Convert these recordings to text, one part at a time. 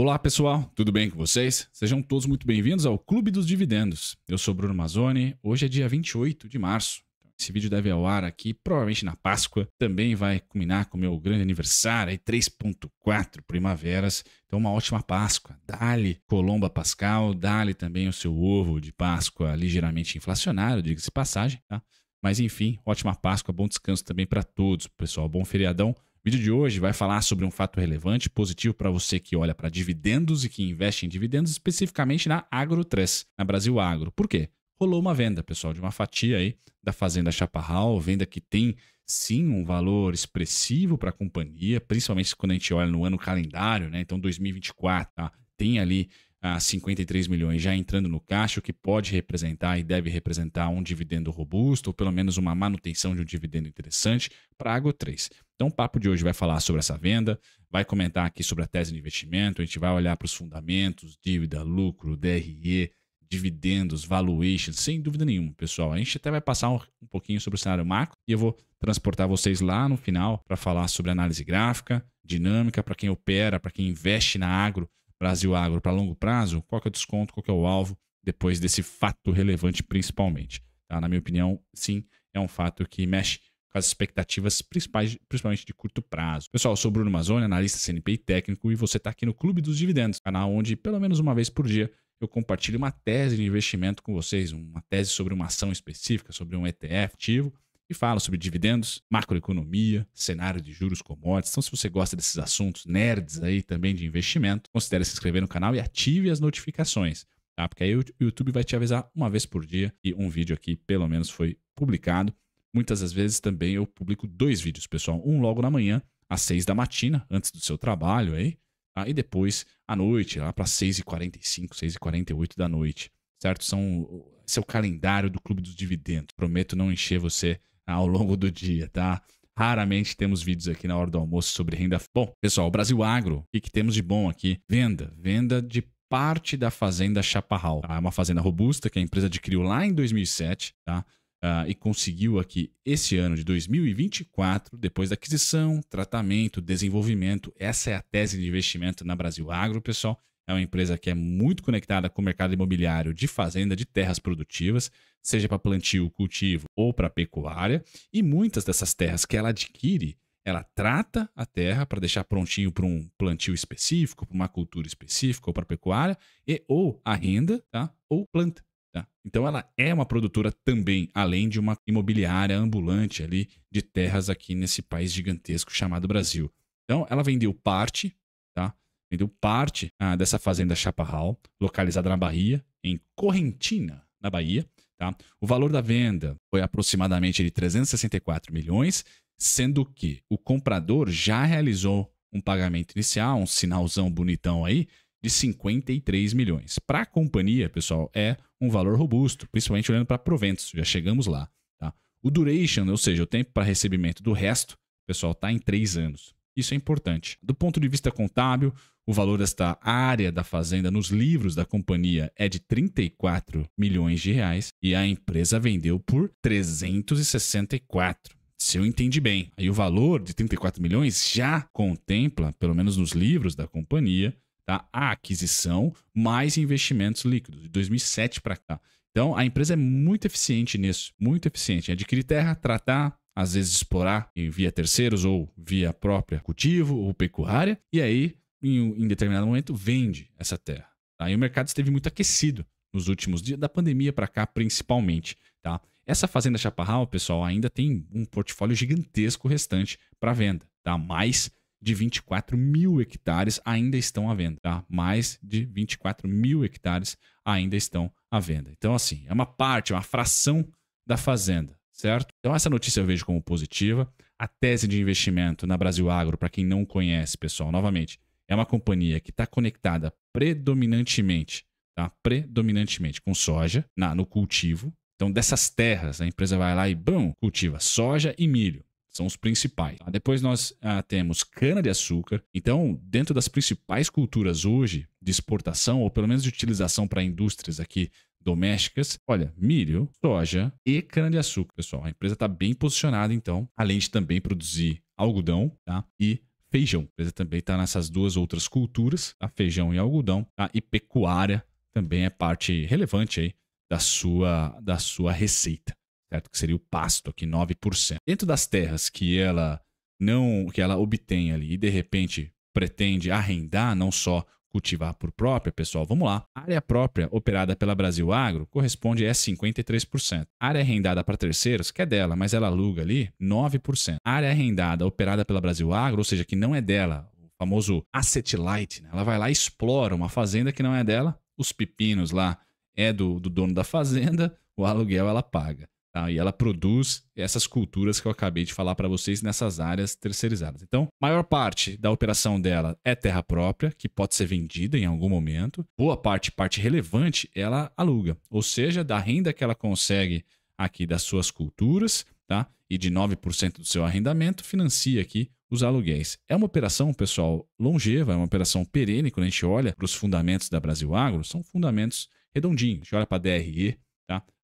Olá pessoal, tudo bem com vocês? Sejam todos muito bem-vindos ao Clube dos Dividendos. Eu sou Bruno Mazzoni, hoje é dia 28 de março. Então, esse vídeo deve ao ar aqui, provavelmente na Páscoa. Também vai culminar com o meu grande aniversário, 3.4 primaveras. Então, uma ótima Páscoa. Dale Colomba Pascal, dale também o seu ovo de Páscoa ligeiramente inflacionário, diga-se passagem, tá? Mas enfim, ótima Páscoa, bom descanso também para todos, pessoal. Bom feriadão. O vídeo de hoje vai falar sobre um fato relevante positivo para você que olha para dividendos e que investe em dividendos, especificamente na Agro 3, na Brasil Agro. Por quê? Rolou uma venda, pessoal, de uma fatia aí da Fazenda Chaparral, venda que tem sim um valor expressivo para a companhia, principalmente quando a gente olha no ano calendário, né? Então 2024, tá? Tem ali a 53 milhões já entrando no caixa, o que pode representar e deve representar um dividendo robusto, ou pelo menos uma manutenção de um dividendo interessante para a Água 3. Então, o papo de hoje vai falar sobre essa venda, vai comentar aqui sobre a tese de investimento, a gente vai olhar para os fundamentos, dívida, lucro, DRE, dividendos, valuation, sem dúvida nenhuma, pessoal. A gente até vai passar um, um pouquinho sobre o cenário macro e eu vou transportar vocês lá no final para falar sobre análise gráfica, dinâmica, para quem opera, para quem investe na agro Brasil Agro para longo prazo, qual que é o desconto, qual que é o alvo, depois desse fato relevante principalmente. Tá? Na minha opinião, sim, é um fato que mexe com as expectativas principais, principalmente de curto prazo. Pessoal, eu sou Bruno Mazoni, analista CNPI técnico, e você está aqui no Clube dos Dividendos, canal onde, pelo menos uma vez por dia, eu compartilho uma tese de investimento com vocês, uma tese sobre uma ação específica, sobre um ETF ativo, que fala sobre dividendos, macroeconomia, cenário de juros, commodities. Então, se você gosta desses assuntos nerds aí também de investimento, considere se inscrever no canal e ative as notificações, tá? Porque aí o YouTube vai te avisar uma vez por dia e um vídeo aqui pelo menos foi publicado. Muitas das vezes também eu publico dois vídeos, pessoal. Um logo na manhã, às seis da matina, antes do seu trabalho aí, tá? e depois à noite, lá para 6h45, 6h48 da noite, certo? São seu é calendário do Clube dos Dividendos. Prometo não encher você ao longo do dia, tá? Raramente temos vídeos aqui na hora do almoço sobre renda. Bom, pessoal, o Brasil Agro, o que, temos de bom aqui? Venda, venda de parte da fazenda Chaparral. Tá? É uma fazenda robusta que a empresa adquiriu lá em 2007, tá? Uh, e conseguiu aqui esse ano de 2024, depois da aquisição, tratamento, desenvolvimento. Essa é a tese de investimento na Brasil Agro, pessoal. É uma empresa que é muito conectada com o mercado imobiliário de fazenda de terras produtivas, seja para plantio, cultivo ou para pecuária. E muitas dessas terras que ela adquire, ela trata a terra para deixar prontinho para um plantio específico, para uma cultura específica ou para pecuária, e ou arrenda, tá? Ou planta. Tá? Então ela é uma produtora também, além de uma imobiliária ambulante ali de terras aqui nesse país gigantesco chamado Brasil. Então ela vendeu parte tá? vendeu parte ah, dessa fazenda Chaparral, localizada na Bahia, em Correntina, na Bahia. Tá? O valor da venda foi aproximadamente de 364 milhões, sendo que o comprador já realizou um pagamento inicial, um sinalzão bonitão aí, de 53 milhões. Para a companhia, pessoal, é um valor robusto, principalmente olhando para proventos, já chegamos lá. Tá? O duration, ou seja, o tempo para recebimento do resto, pessoal, está em 3 anos. Isso é importante. Do ponto de vista contábil, o valor desta área da fazenda nos livros da companhia é de 34 milhões de reais e a empresa vendeu por 364. Se eu entendi bem, aí o valor de 34 milhões já contempla, pelo menos nos livros da companhia, tá? a aquisição mais investimentos líquidos de 2007 para cá. Então a empresa é muito eficiente nisso, muito eficiente. Adquirir terra, tratar, às vezes explorar via terceiros ou via própria cultivo ou pecuária, e aí, em, em determinado momento, vende essa terra. Tá? E o mercado esteve muito aquecido nos últimos dias, da pandemia para cá principalmente. Tá? Essa fazenda Chaparral, pessoal, ainda tem um portfólio gigantesco restante para venda. Tá? Mais de 24 mil hectares ainda estão à venda. Tá? Mais de 24 mil hectares ainda estão à venda. Então, assim, é uma parte, uma fração da fazenda certo? Então, essa notícia eu vejo como positiva. A tese de investimento na Brasil Agro, para quem não conhece, pessoal, novamente, é uma companhia que está conectada predominantemente, tá? Predominantemente com soja na, no cultivo. Então, dessas terras, a empresa vai lá e bom, cultiva soja e milho. São os principais. Tá? Depois nós ah, temos cana-de-açúcar. Então, dentro das principais culturas hoje de exportação, ou pelo menos de utilização para indústrias aqui domésticas. Olha, milho, soja e cana-de-açúcar, pessoal. A empresa está bem posicionada, então, além de também produzir algodão tá? e feijão. A empresa também está nessas duas outras culturas, tá? feijão e algodão, tá? e pecuária também é parte relevante aí da sua, da sua receita, certo? Que seria o pasto aqui, 9%. Dentro das terras que ela não que ela obtém ali e de repente pretende arrendar não só cultivar por própria, pessoal, vamos lá. área própria operada pela Brasil Agro corresponde a 53%. área arrendada para terceiros, que é dela, mas ela aluga ali, 9%. área arrendada operada pela Brasil Agro, ou seja, que não é dela, o famoso asset light, né? ela vai lá e explora uma fazenda que não é dela, os pepinos lá é do, do dono da fazenda, o aluguel ela paga. Tá? E ela produz essas culturas que eu acabei de falar para vocês nessas áreas terceirizadas. Então, maior parte da operação dela é terra própria, que pode ser vendida em algum momento. Boa parte, parte relevante, ela aluga. Ou seja, da renda que ela consegue aqui das suas culturas, tá? E de 9% do seu arrendamento, financia aqui os aluguéis. É uma operação, pessoal, longeva, é uma operação perene. Quando a gente olha para os fundamentos da Brasil Agro, são fundamentos redondinhos. A gente olha para a DRE,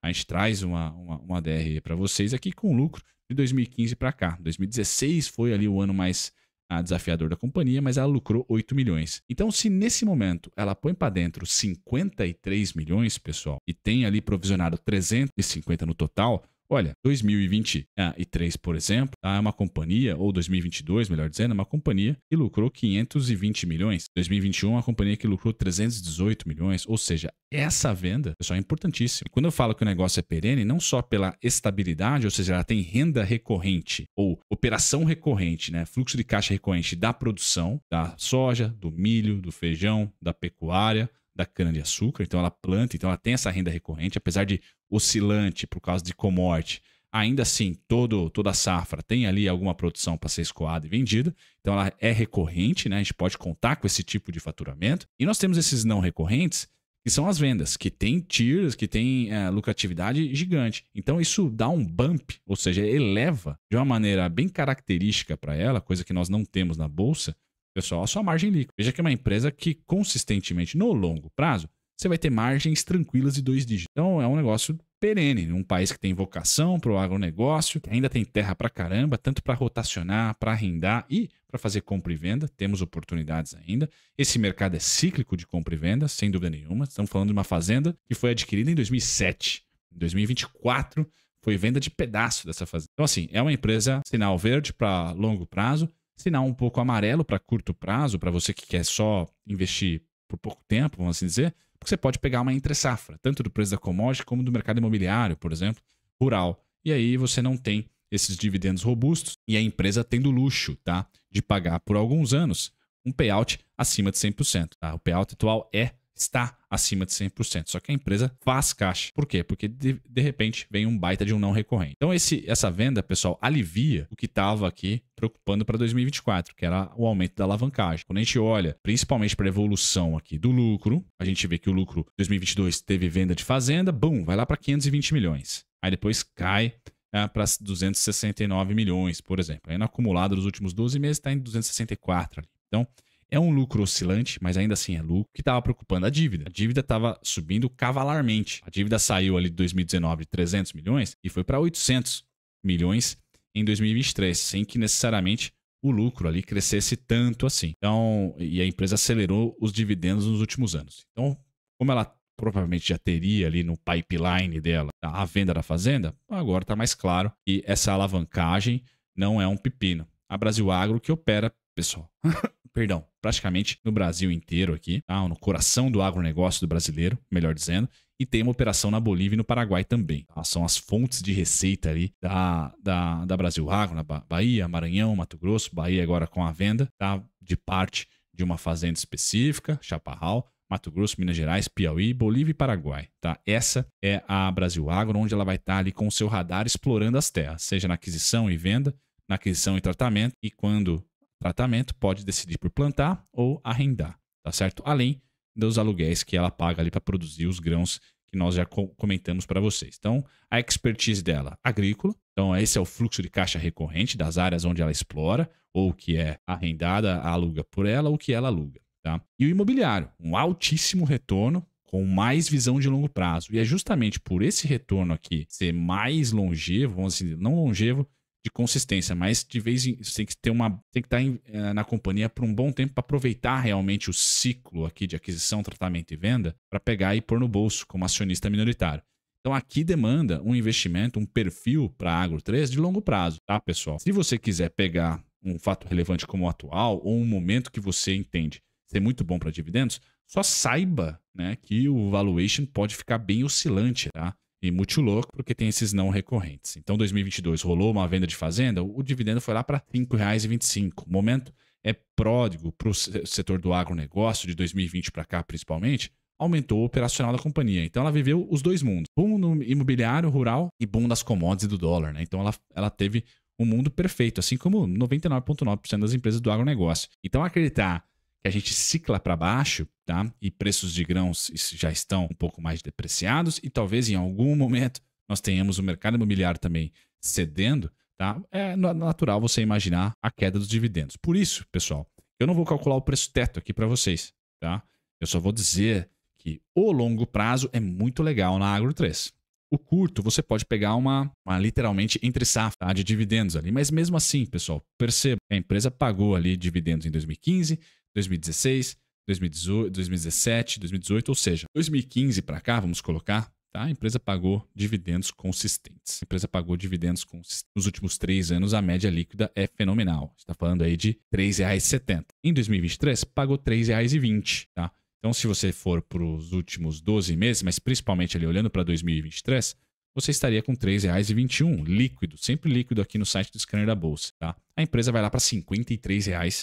a gente traz uma, uma, uma DRE para vocês aqui com lucro de 2015 para cá. 2016 foi ali o ano mais ah, desafiador da companhia, mas ela lucrou 8 milhões. Então, se nesse momento ela põe para dentro 53 milhões, pessoal, e tem ali provisionado 350 no total, Olha, 2023, ah, por exemplo, tá? é uma companhia, ou 2022, melhor dizendo, é uma companhia que lucrou 520 milhões. 2021 uma companhia que lucrou 318 milhões, ou seja, essa venda, pessoal, é importantíssima. E quando eu falo que o negócio é perene, não só pela estabilidade, ou seja, ela tem renda recorrente ou operação recorrente, né? Fluxo de caixa recorrente da produção da soja, do milho, do feijão, da pecuária, da cana-de-açúcar, então ela planta, então ela tem essa renda recorrente, apesar de oscilante por causa de comorte. Ainda assim, todo, toda safra tem ali alguma produção para ser escoada e vendida, então ela é recorrente, né? a gente pode contar com esse tipo de faturamento. E nós temos esses não recorrentes, que são as vendas, que tem tiers, que tem é, eh, lucratividade gigante. Então isso dá um bump, ou seja, eleva de uma maneira bem característica para ela, coisa que nós não temos na bolsa, pessoal, a sua margem líquida. Veja que é uma empresa que consistentemente, no longo prazo, você vai ter margens tranquilas de dois dígitos. Então é um negócio perene, um país que tem vocação para o agronegócio, que ainda tem terra para caramba, tanto para rotacionar, para arrendar e para fazer compra e venda, temos oportunidades ainda. Esse mercado é cíclico de compra e venda, sem dúvida nenhuma. Estamos falando de uma fazenda que foi adquirida em 2007. Em 2024 foi venda de pedaço dessa fazenda. Então assim, é uma empresa sinal verde para longo prazo sinal um pouco amarelo para curto prazo, para você que quer só investir por pouco tempo, vamos assim dizer, porque você pode pegar uma entre safra, tanto do preço da commodity como do mercado imobiliário, por exemplo, rural. E aí você não tem esses dividendos robustos e a empresa tendo luxo, tá, de pagar por alguns anos um payout acima de 100%, tá? O payout atual é está acima de 100%. Só que a empresa faz caixa. Por quê? Porque de, de repente vem um baita de um não recorrente. Então esse, essa venda, pessoal, alivia o que estava aqui preocupando para 2024, que era o aumento da alavancagem. Quando a gente olha, principalmente para a evolução aqui do lucro, a gente vê que o lucro 2022 teve venda de fazenda, bum, vai lá para 520 milhões. Aí depois cai é, para 269 milhões, por exemplo. Aí no acumulado dos últimos 12 meses está em 264 ali. Então, é um lucro oscilante, mas ainda assim é lucro, que estava preocupando a dívida. A dívida estava subindo cavalarmente. A dívida saiu ali de 2019 de 300 milhões e foi para 800 milhões em 2023, sem que necessariamente o lucro ali crescesse tanto assim. Então, e a empresa acelerou os dividendos nos últimos anos. Então, como ela provavelmente já teria ali no pipeline dela a venda da fazenda, agora está mais claro que essa alavancagem não é um pepino. A Brasil Agro, que opera pessoal. Perdão, praticamente no Brasil inteiro aqui, tá? no coração do agronegócio do brasileiro, melhor dizendo, e tem uma operação na Bolívia e no Paraguai também. Tá? São as fontes de receita ali da, da, da Brasil Agro, na né? Bahia, Maranhão, Mato Grosso, Bahia agora com a venda, tá? de parte de uma fazenda específica, Chaparral, Mato Grosso, Minas Gerais, Piauí, Bolívia e Paraguai. Tá? Essa é a Brasil Agro, onde ela vai estar tá ali com o seu radar explorando as terras, seja na aquisição e venda, na aquisição e tratamento, e quando tratamento, pode decidir por plantar ou arrendar, tá certo? Além dos aluguéis que ela paga ali para produzir os grãos que nós já comentamos para vocês. Então, a expertise dela, agrícola. Então, esse é o fluxo de caixa recorrente das áreas onde ela explora, ou que é arrendada, aluga por ela, ou que ela aluga. Tá? E o imobiliário, um altíssimo retorno, com mais visão de longo prazo. E é justamente por esse retorno aqui ser mais longevo, vamos dizer, assim, não longevo, de consistência, mas de vez em você tem que ter uma, tem que estar tá em, eh, na companhia por um bom tempo para aproveitar realmente o ciclo aqui de aquisição, tratamento e venda para pegar e pôr no bolso como acionista minoritário. Então aqui demanda um investimento, um perfil para Agro 3 de longo prazo, tá, pessoal? Se você quiser pegar um fato relevante como o atual ou um momento que você entende ser muito bom para dividendos, só saiba, né, que o valuation pode ficar bem oscilante, tá? e muito louco, porque tem esses não recorrentes. Então, 2022 rolou uma venda de fazenda, o dividendo foi lá para R$ 5,25. O momento é pródigo para o setor do agronegócio, de 2020 para cá principalmente, aumentou o operacional da companhia. Então, ela viveu os dois mundos: boom no imobiliário rural e boom das commodities e do dólar. Né? Então, ela, ela teve um mundo perfeito, assim como 99,9% das empresas do agronegócio. Então, acreditar que a gente cicla para baixo, tá? E preços de grãos já estão um pouco mais depreciados e talvez em algum momento nós tenhamos o mercado imobiliário também cedendo, tá? É natural você imaginar a queda dos dividendos. Por isso, pessoal, eu não vou calcular o preço teto aqui para vocês, tá? Eu só vou dizer que o longo prazo é muito legal na Agro 3. O curto, você pode pegar uma, uma literalmente entre safra tá? de dividendos ali. Mas mesmo assim, pessoal, perceba, a empresa pagou ali dividendos em 2015, 2016, 2018, 2017, 2018, ou seja, 2015 para cá, vamos colocar, tá? a empresa pagou dividendos consistentes. A empresa pagou dividendos consistentes. Nos últimos três anos, a média líquida é fenomenal. está falando aí de R$ 3,70. Em 2023, pagou R$ 3,20. Tá? Então, se você for para os últimos 12 meses, mas principalmente ali olhando para 2023, você estaria com R$ 3,21, líquido, sempre líquido aqui no site do Scanner da Bolsa, tá? A empresa vai lá para R$ 53,50.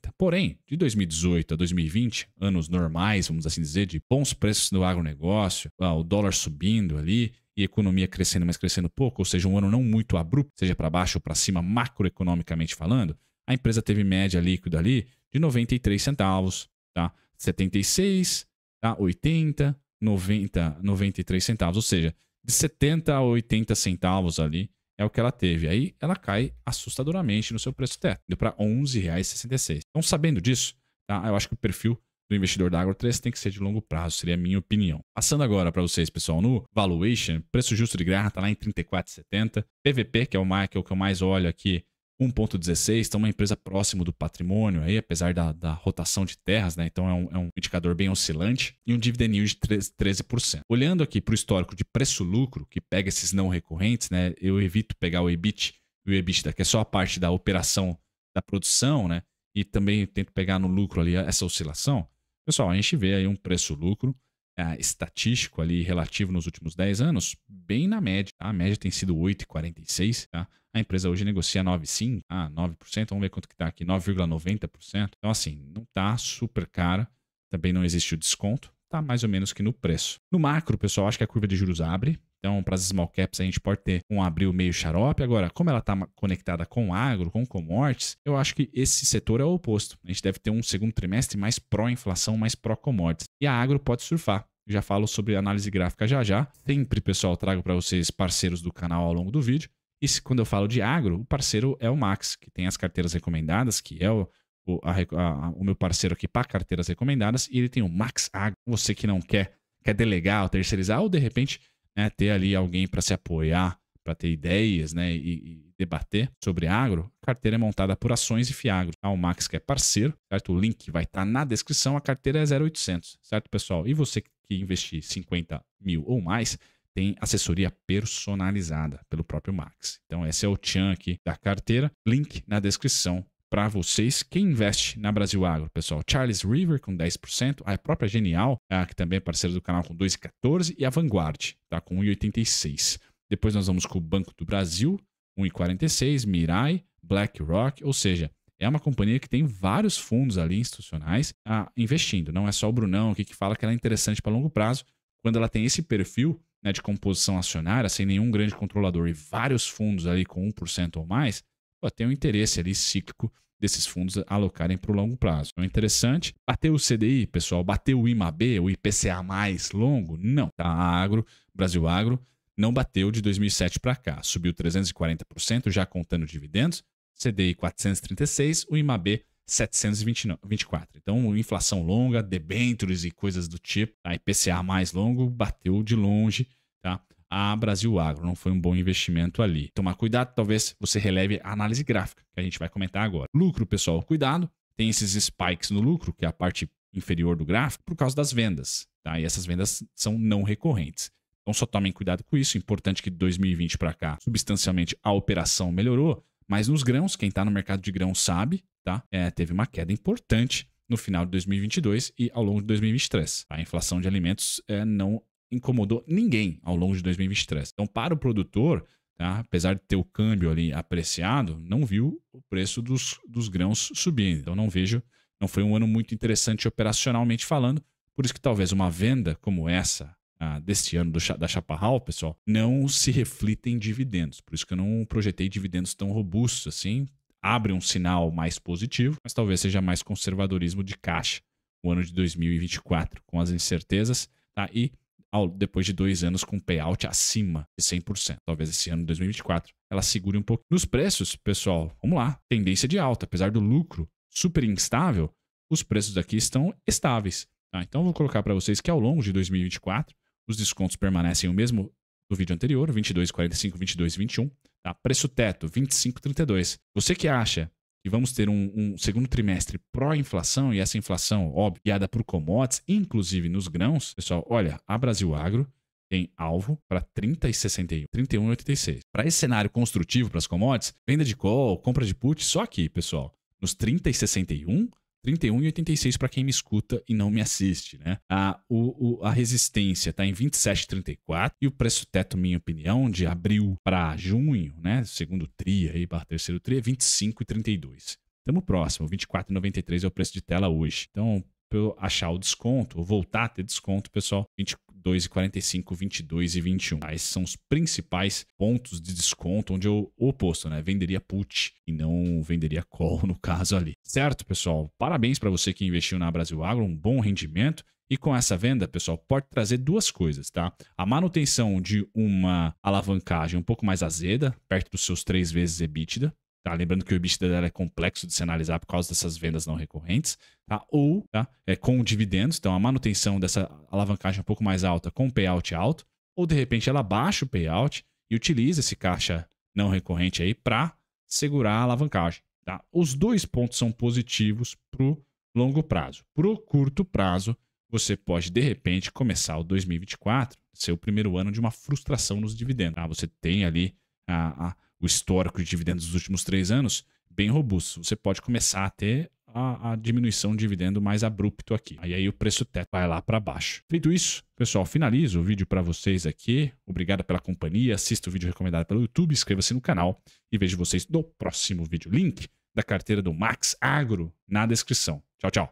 Tá? E Porém, de 2018 a 2020, anos normais, vamos assim dizer, de bons preços do agronegócio, o dólar subindo ali, e economia crescendo, mas crescendo pouco, ou seja, um ano não muito abrupto, seja para baixo ou para cima, macroeconomicamente falando, a empresa teve média líquida ali de 93 centavos, tá? 76, tá? 80, 90, 93 centavos. Ou seja, de 70 a 80 centavos ali é o que ela teve. Aí ela cai assustadoramente no seu preço teto, deu para R$ 11,66. Então, sabendo disso, tá? eu acho que o perfil do investidor da Agro 3 tem que ser de longo prazo, seria a minha opinião. Passando agora para vocês, pessoal, no valuation, preço justo de guerra está lá em 34,70. PVP, é que é o que eu mais olho aqui, 1,16, então uma empresa próximo do patrimônio, aí, apesar da, da rotação de terras, né? então é um, é um, indicador bem oscilante, e um dividend yield de 13%. Olhando aqui para o histórico de preço-lucro, que pega esses não recorrentes, né? eu evito pegar o EBIT, o EBITDA, que é só a parte da operação da produção, né? e também tento pegar no lucro ali essa oscilação. Pessoal, a gente vê aí um preço-lucro é, estatístico ali relativo nos últimos 10 anos, bem na média. Tá? A média tem sido 8,46, tá? A empresa hoje negocia 9,5%, ah, 9%, vamos ver quanto que está aqui, 9,90%. Então, assim, não está super cara, também não existe o desconto, está mais ou menos que no preço. No macro, pessoal, acho que a curva de juros abre, então, para as small caps, a gente pode ter um abril meio xarope. Agora, como ela está conectada com agro, com commodities, eu acho que esse setor é o oposto. A gente deve ter um segundo trimestre mais pró-inflação, mais pró-commodities. E a agro pode surfar. Já falo sobre análise gráfica já já. Sempre, pessoal, trago para vocês parceiros do canal ao longo do vídeo. E se, quando eu falo de agro, o parceiro é o Max, que tem as carteiras recomendadas, que é o, o, a, a, o meu parceiro aqui para carteiras recomendadas, e ele tem o Max Agro. Você que não quer, quer delegar ou terceirizar, ou de repente né, ter ali alguém para se apoiar, para ter ideias né, e, e, debater sobre agro, a carteira é montada por ações e fiagro. Tá, o Max que é parceiro, certo? O link vai estar tá na descrição, a carteira é 0800, certo, pessoal? E você que investir 50 mil ou mais, tem assessoria personalizada pelo próprio Max. Então, esse é o Tchan aqui da carteira. Link na descrição para vocês. Quem investe na Brasil Agro, pessoal? Charles River com 10%, a própria Genial, que também é parceira do canal com 2,14% e a Vanguard, tá, com 1,86%. Depois nós vamos com o Banco do Brasil, 1,46%, Mirai, BlackRock, ou seja, é uma companhia que tem vários fundos ali institucionais ah, investindo. Não é só o Brunão aqui que fala que ela é interessante para longo prazo. Quando ela tem esse perfil, né, de composição acionária, sem nenhum grande controlador e vários fundos ali com 1% ou mais, pô, tem um interesse ali cíclico desses fundos alocarem para o longo prazo. Então é interessante. Bateu o CDI, pessoal, bateu o IMAB, o IPCA mais longo? Não. Tá, a Agro, Brasil Agro, não bateu de 2007 para cá. Subiu 340%, já contando dividendos. CDI 436, o IMAB 724. Então, inflação longa, debêntures e coisas do tipo, tá? IPCA mais longo, bateu de longe, tá? A Brasil Agro não foi um bom investimento ali. Tomar cuidado, talvez você releve a análise gráfica, que a gente vai comentar agora. Lucro, pessoal, cuidado. Tem esses spikes no lucro, que é a parte inferior do gráfico, por causa das vendas, tá? E essas vendas são não recorrentes. Então só tomem cuidado com isso. Importante que de 2020 para cá, substancialmente a operação melhorou, mas nos grãos, quem está no mercado de grãos sabe, tá? É, teve uma queda importante no final de 2022 e ao longo de 2023. A inflação de alimentos é, não incomodou ninguém ao longo de 2023. Então, para o produtor, tá? apesar de ter o câmbio ali apreciado, não viu o preço dos, dos grãos subindo. Então, não vejo, não foi um ano muito interessante operacionalmente falando. Por isso que talvez uma venda como essa, ah, deste ano do, da Chaparral, pessoal, não se reflita em dividendos. Por isso que eu não projetei dividendos tão robustos assim, abre um sinal mais positivo, mas talvez seja mais conservadorismo de caixa o ano de 2024, com as incertezas, tá? E ao, depois de dois anos com payout acima de 100%. Talvez esse ano de 2024 ela segure um pouco. Nos preços, pessoal, vamos lá. Tendência de alta, apesar do lucro super instável, os preços aqui estão estáveis. Tá? Então, vou colocar para vocês que ao longo de 2024, os descontos permanecem o mesmo do vídeo anterior, 22,45, 22,21. Tá? Preço teto, 25,32. Você que acha que vamos ter um, um segundo trimestre pró-inflação, e essa inflação, óbvio, guiada por commodities, inclusive nos grãos, pessoal, olha, a Brasil Agro tem alvo para 30,61, 31,86. Para esse cenário construtivo para as commodities, venda de call, compra de put, só aqui, pessoal, nos 30,61 31 e 86 para quem me escuta e não me assiste, né? A, o, o, a resistência está em 27,34 e o preço teto, minha opinião, de abril para junho, né? Segundo tri aí para terceiro tri é 25,32. Estamos próximo, 24,93 é o preço de tela hoje. Então, para eu achar o desconto, ou voltar a ter desconto, pessoal, 2,45, 22 e 21. Tá? Esses são os principais pontos de desconto onde eu, o oposto, né? Venderia put e não venderia call no caso ali. Certo, pessoal? Parabéns para você que investiu na Brasil Agro, um bom rendimento. E com essa venda, pessoal, pode trazer duas coisas, tá? A manutenção de uma alavancagem um pouco mais azeda, perto dos seus três vezes EBITDA, Tá? Lembrando que o EBITDA dela é complexo de se analisar por causa dessas vendas não recorrentes, tá? ou tá? É, com dividendos, então a manutenção dessa alavancagem um pouco mais alta com payout alto, ou de repente ela baixa o payout e utiliza esse caixa não recorrente aí para segurar a alavancagem. Tá? Os dois pontos são positivos para o longo prazo. Para o curto prazo, você pode de repente começar o 2024, ser o primeiro ano de uma frustração nos dividendos. Tá? Você tem ali a, a o histórico de dividendos dos últimos três anos, bem robusto. Você pode começar a ter a, a, diminuição de dividendo mais abrupto aqui. Aí, aí o preço teto vai lá para baixo. Feito isso, pessoal, finalizo o vídeo para vocês aqui. Obrigado pela companhia. Assista o vídeo recomendado pelo YouTube, inscreva-se no canal e vejo vocês no próximo vídeo. Link da carteira do Max Agro na descrição. Tchau, tchau.